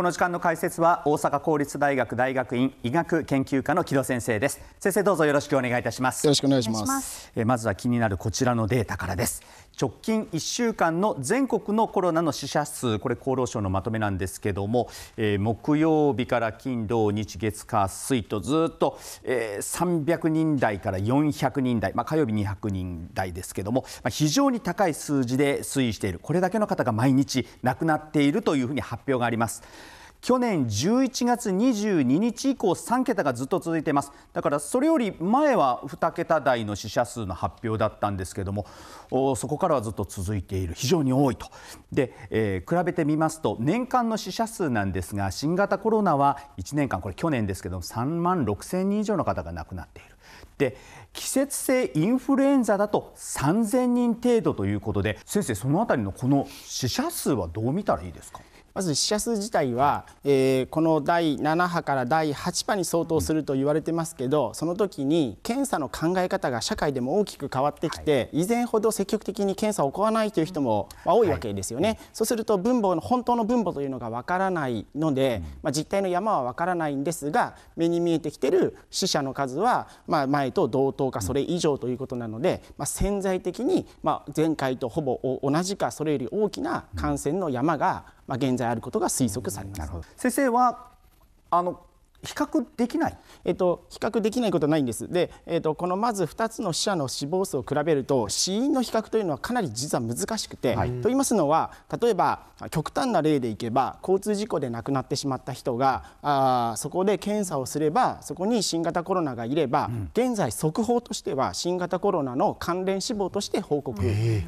この時間の解説は大阪公立大学大学院医学研究科の木戸先生です先生どうぞよろしくお願いいたしますよろしくお願いしますえまずは気になるこちらのデータからです直近1週間の全国のコロナの死者数、これ、厚労省のまとめなんですけども、えー、木曜日から金、土、日、月、火、水とずっと、えー、300人台から400人台、まあ、火曜日200人台ですけども、まあ、非常に高い数字で推移している、これだけの方が毎日亡くなっているというふうに発表があります。去年11月22日以降3桁がずっと続いていますだからそれより前は2桁台の死者数の発表だったんですけどもそこからはずっと続いている非常に多いとで、えー、比べてみますと年間の死者数なんですが新型コロナは1年間これ去年ですけども3万6000人以上の方が亡くなっているで季節性インフルエンザだと3000人程度ということで先生そのあたりのこの死者数はどう見たらいいですかまず死者数自体は、えー、この第7波から第8波に相当すると言われてますけどその時に検査の考え方が社会でも大きく変わってきて、はい、以前ほど積極的に検査を行わないという人も多いわけですよね、はい、そうすると分母の本当の分母というのがわからないので、まあ、実態の山はわからないんですが目に見えてきている死者の数は、まあ、前と同等かそれ以上ということなので、まあ、潜在的に、まあ、前回とほぼ同じかそれより大きな感染の山が、まあ、現在あることが推測されます。先生はあの比較できない、えっと、比較できないことはないんですで、えっと、このまず2つの死者の死亡数を比べると死因の比較というのはかなり実は難しくて、はい、と言いますのは例えば極端な例でいけば交通事故で亡くなってしまった人があそこで検査をすればそこに新型コロナがいれば、うん、現在速報としては新型コロナの関連死亡として報告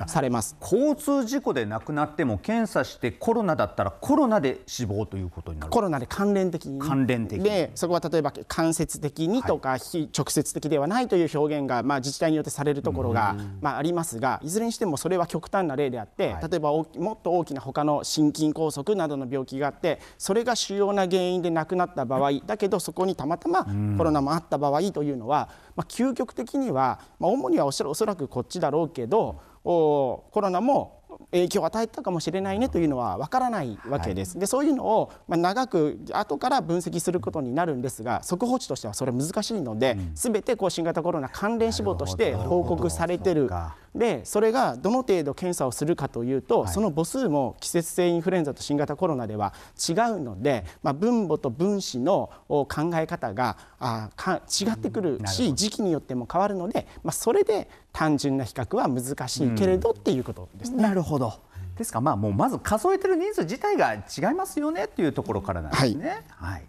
されます、えー、交通事故で亡くなっても検査してコロナだったらコロナで死亡ということになるコロナで関連的に、関連的でそこは例えば間接的にとか、非直接的ではないという表現が、まあ、自治体によってされるところが、まあ、ありますがいずれにしてもそれは極端な例であって、例えばもっと大きな他の心筋梗塞などの病気があってそれが主要な原因で亡くなった場合だけどそこにたまたまコロナもあった場合というのは、まあ、究極的には、まあ、主にはおそらくこっちだろうけどおコロナも影響を与えたかもしれないねというのは分からないわけです。はい、でそういうのを、ま長く後から分析することになるんですが速報値としてはそれ難しいので、うん、全てこう新型コロナ関連死亡として報告されてるでそれがどの程度検査をするかというと、はい、その母数も季節性インフルエンザと新型コロナでは違うので、まあ、分母と分子の考え方があか違ってくるし、うん、時期によっても変わるので、まあ、それで単純な比較は難しいけれど、うん、っていうことですね。なるほどですか、まあ、もうまず数えてる人数自体が違いますよねっていうところからなんですね。はい、はい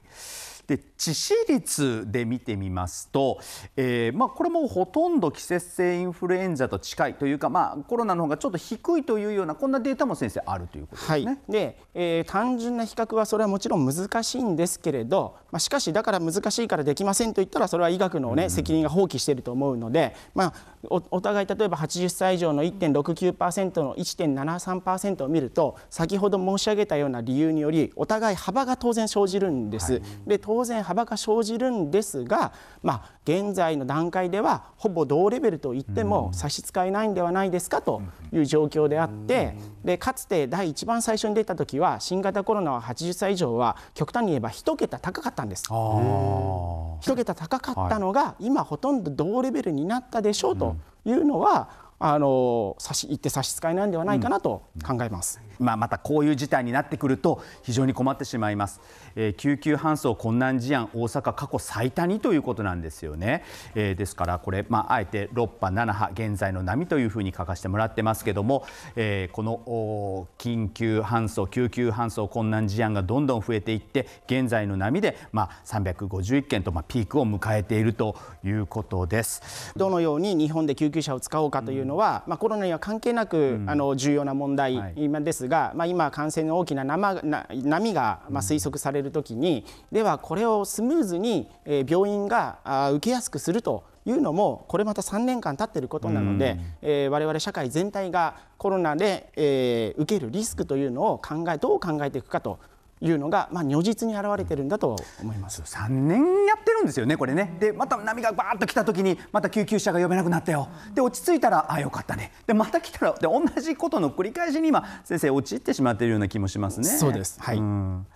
で致死率で見てみますと、えーまあ、これもほとんど季節性インフルエンザと近いというか、まあ、コロナの方がちょっと低いというようなこんなデータも先生あるということですね、はい、でえー、単純な比較はそれはもちろん難しいんですけれど、まあ、しかしだから難しいからできませんと言ったらそれは医学のね、うん、責任が放棄していると思うので、まあお互い例えば80歳以上の1.69%の1.73%を見ると先ほど申し上げたような理由によりお互い幅が当然生じるんです、はい、で当然幅が生じるんですが、まあ、現在の段階ではほぼ同レベルと言っても差し支えないんではないですかという状況であってでかつて第一番最初に出た時は新型コロナは80歳以上は極端に言えば1桁高かったんです。1桁高かったのが今ほとんど同レベルになったでしょうというのはあの差し言って差し支えなんではないかなと考えます、うん、まあ、またこういう事態になってくると非常に困ってしまいます、えー、救急搬送困難事案大阪過去最多にということなんですよね、えー、ですからこれ、まあ、あえて6波7波現在の波というふうに書かせてもらってますけども、えー、この緊急搬送救急搬送困難事案がどんどん増えていって現在の波で、まあ、351件と、まあ、ピークを迎えているということです。どのように日本で救急車を使おうかというののは、まあ、コロナには関係なく、あの重要な問題ですが、はい、まあ、今、感染の大きな波な波が、まあ、推測されるときに、ではこれをスムーズに、え病院が受けやすくするというのも、これまた3年間経っていることなので、えー、我々社会全体がコロナで、えー、受けるリスクというのを考えどう考えていくかというのが、まあ、如実に現れてるんだと思います3年やってるんですよね、これね。で、また波がばーっと来た時に、また救急車が呼べなくなったよ、で落ち着いたら、あよかったね、でまた来たらで、同じことの繰り返しに今、先生、陥ってしまっているような気もしますね。そうです、はいうん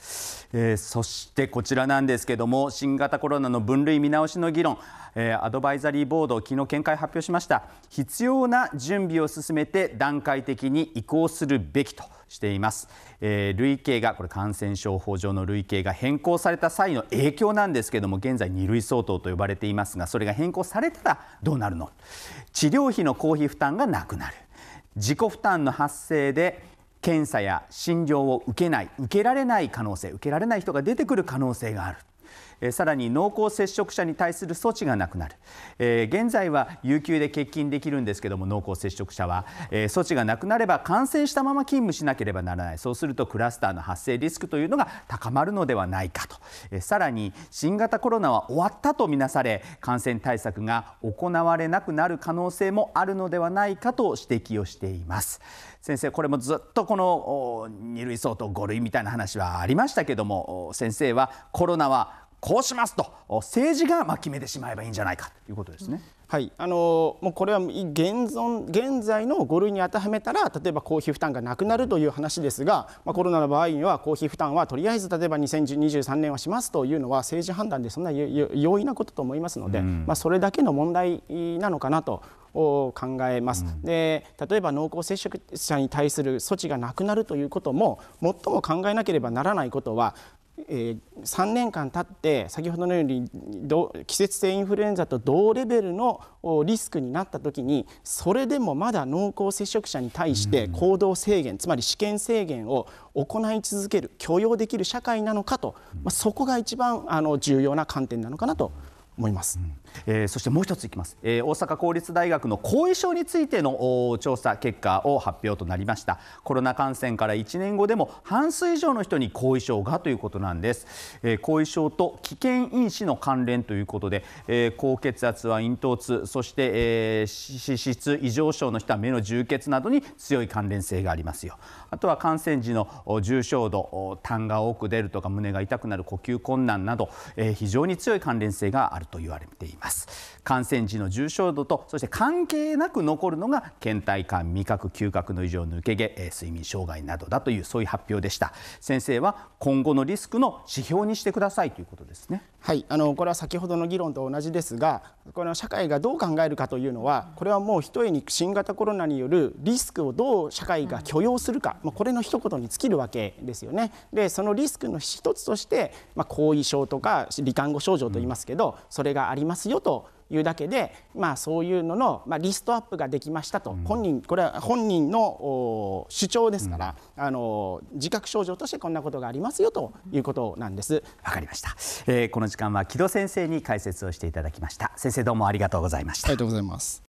えー、そしてこちらなんですけども新型コロナの分類見直しの議論、えー、アドバイザリーボード昨日見解発表しました必要な準備を進めて段階的に移行するべきとしています、えー、累計がこれ感染症法上の累計が変更された際の影響なんですけども現在2類相当と呼ばれていますがそれが変更されたらどうなるの治療費の公費負担がなくなる自己負担の発生で検査や診療を受けない受けられない可能性受けられない人が出てくる可能性があるさらに濃厚接触者に対する措置がなくなる、えー、現在は有給で欠勤できるんですけども濃厚接触者は、えー、措置がなくなれば感染したまま勤務しなければならないそうするとクラスターの発生リスクというのが高まるのではないかと、えー、さらに新型コロナは終わったとみなされ感染対策が行われなくなる可能性もあるのではないかと指摘をしています先生これもずっとこの二類相当五類みたいな話はありましたけども先生はコロナはこうしますと政治がま決めてしまえばいいんじゃないかということですね。はいあのもうこれは現存現在の5類に当てはめたら例えば公費負担がなくなるという話ですが、まあ、コロナの場合には公費負担はとりあえず例えば2023年はしますというのは政治判断でそんな容易なことと思いますので、うん、まあ、それだけの問題なのかなとを考えます、うん、で例えば濃厚接触者に対する措置がなくなるということも最も考えなければならないことはえー、3年間経って先ほどのように季節性インフルエンザと同レベルのリスクになった時にそれでもまだ濃厚接触者に対して行動制限、つまり試験制限を行い続ける許容できる社会なのかと、まあ、そこが一番あの重要な観点なのかなと思います。うんえー、そしてもう一ついきます、えー、大阪公立大学の後遺症についての調査結果を発表となりましたコロナ感染から1年後でも半数以上の人に後遺症がということなんです、えー、後遺症と危険因子の関連ということで、えー、高血圧は咽頭痛そして、えー、脂質異常症の人は目の充血などに強い関連性がありますよあとは感染時の重症度痰が多く出るとか胸が痛くなる呼吸困難など、えー、非常に強い関連性があると言われていますます感染時の重症度とそして関係なく残るのが倦怠感味覚嗅覚の異常抜け毛睡眠障害などだというそういう発表でした先生は今後のリスクの指標にしてくださいということですねはい、あのこれは先ほどの議論と同じですがこの社会がどう考えるかというのはこれはもうひとえに新型コロナによるリスクをどう社会が許容するか、まあ、これの一言に尽きるわけですよね。でそのリスクの一つとして、まあ、後遺症とか罹患後症状といいますけどそれがありますよというだけで、まあ、そういうのの、まあ、リストアップができましたと、うん、本人これは本人の主張ですから、うん、あの自覚症状としてこんなことがありますよということなんです。わかりました、えー、この時間は木戸先生に解説をしていただきました先生どうもありがとうございましたありがとうございます